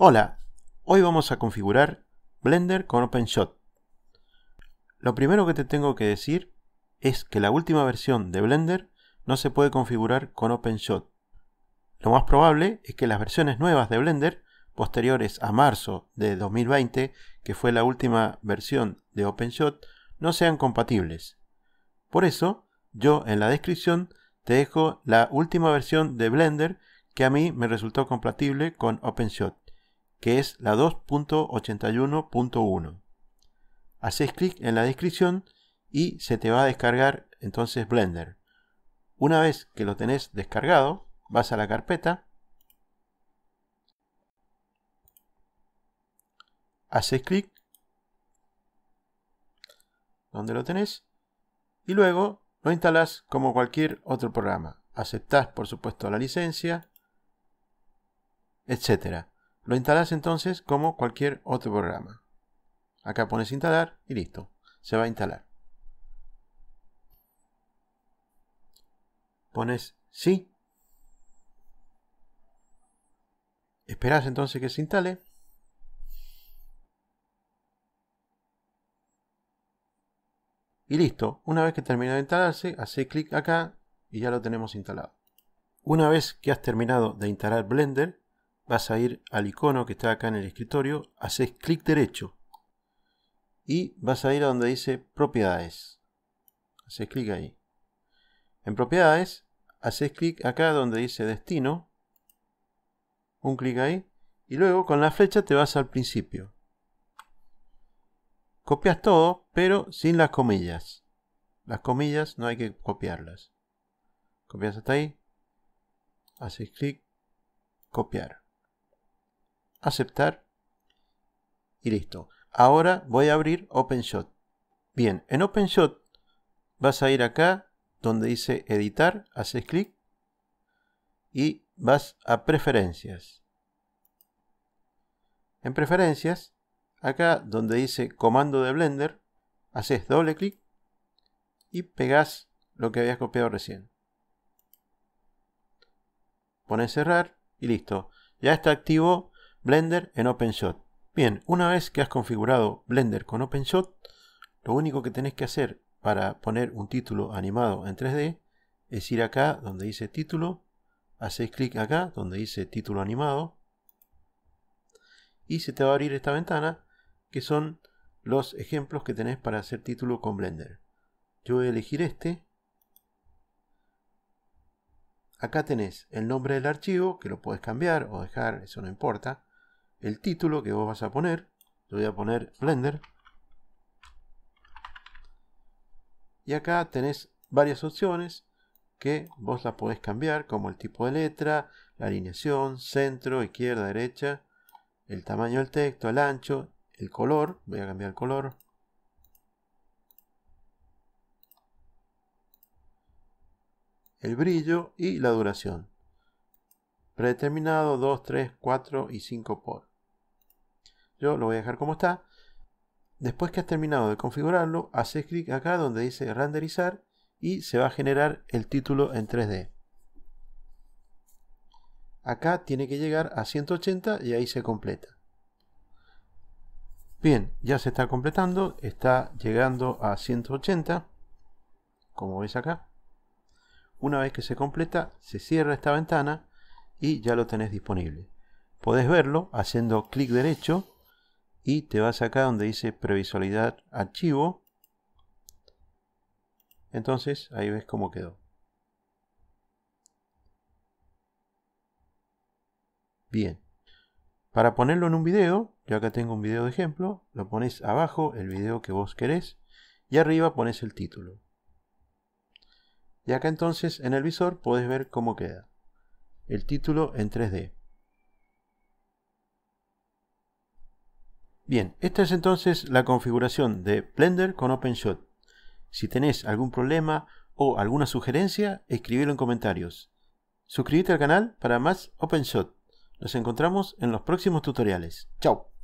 Hola, hoy vamos a configurar Blender con OpenShot. Lo primero que te tengo que decir es que la última versión de Blender no se puede configurar con OpenShot. Lo más probable es que las versiones nuevas de Blender, posteriores a marzo de 2020, que fue la última versión de OpenShot, no sean compatibles. Por eso, yo en la descripción te dejo la última versión de Blender que a mí me resultó compatible con OpenShot que es la 2.81.1. Haces clic en la descripción y se te va a descargar entonces Blender. Una vez que lo tenés descargado, vas a la carpeta, haces clic donde lo tenés y luego lo instalas como cualquier otro programa. Aceptas por supuesto la licencia, etcétera. Lo instalas entonces como cualquier otro programa. Acá pones instalar y listo, se va a instalar. Pones sí. Esperas entonces que se instale. Y listo, una vez que termina de instalarse, hace clic acá y ya lo tenemos instalado. Una vez que has terminado de instalar Blender, vas a ir al icono que está acá en el escritorio, haces clic derecho y vas a ir a donde dice propiedades. Haces clic ahí. En propiedades, haces clic acá donde dice destino, un clic ahí y luego con la flecha te vas al principio. Copias todo, pero sin las comillas. Las comillas no hay que copiarlas. Copias hasta ahí. Haces clic. Copiar aceptar y listo. Ahora voy a abrir OpenShot. Bien, en OpenShot vas a ir acá donde dice editar, haces clic y vas a preferencias. En preferencias, acá donde dice comando de Blender, haces doble clic y pegas lo que habías copiado recién. Pones cerrar y listo. Ya está activo Blender en OpenShot. Bien, una vez que has configurado Blender con OpenShot, lo único que tenés que hacer para poner un título animado en 3D es ir acá donde dice título, hacéis clic acá donde dice título animado y se te va a abrir esta ventana que son los ejemplos que tenés para hacer título con Blender. Yo voy a elegir este. Acá tenés el nombre del archivo, que lo puedes cambiar o dejar, eso no importa el título que vos vas a poner. Yo voy a poner Blender. Y acá tenés varias opciones que vos las podés cambiar, como el tipo de letra, la alineación, centro, izquierda, derecha, el tamaño del texto, el ancho, el color. Voy a cambiar el color. el brillo y la duración. Predeterminado 2, 3, 4 y 5 por. Yo lo voy a dejar como está. Después que has terminado de configurarlo, haces clic acá donde dice renderizar y se va a generar el título en 3D. Acá tiene que llegar a 180 y ahí se completa. Bien, ya se está completando, está llegando a 180, como ves acá. Una vez que se completa, se cierra esta ventana y ya lo tenés disponible. Podés verlo haciendo clic derecho y te vas acá donde dice previsualidad archivo. Entonces ahí ves cómo quedó. Bien. Para ponerlo en un video, yo acá tengo un video de ejemplo, lo pones abajo, el video que vos querés, y arriba pones el título. Y acá entonces en el visor podés ver cómo queda. El título en 3D. Bien, esta es entonces la configuración de Blender con OpenShot. Si tenés algún problema o alguna sugerencia, escribilo en comentarios. Suscríbete al canal para más OpenShot. Nos encontramos en los próximos tutoriales. ¡Chao!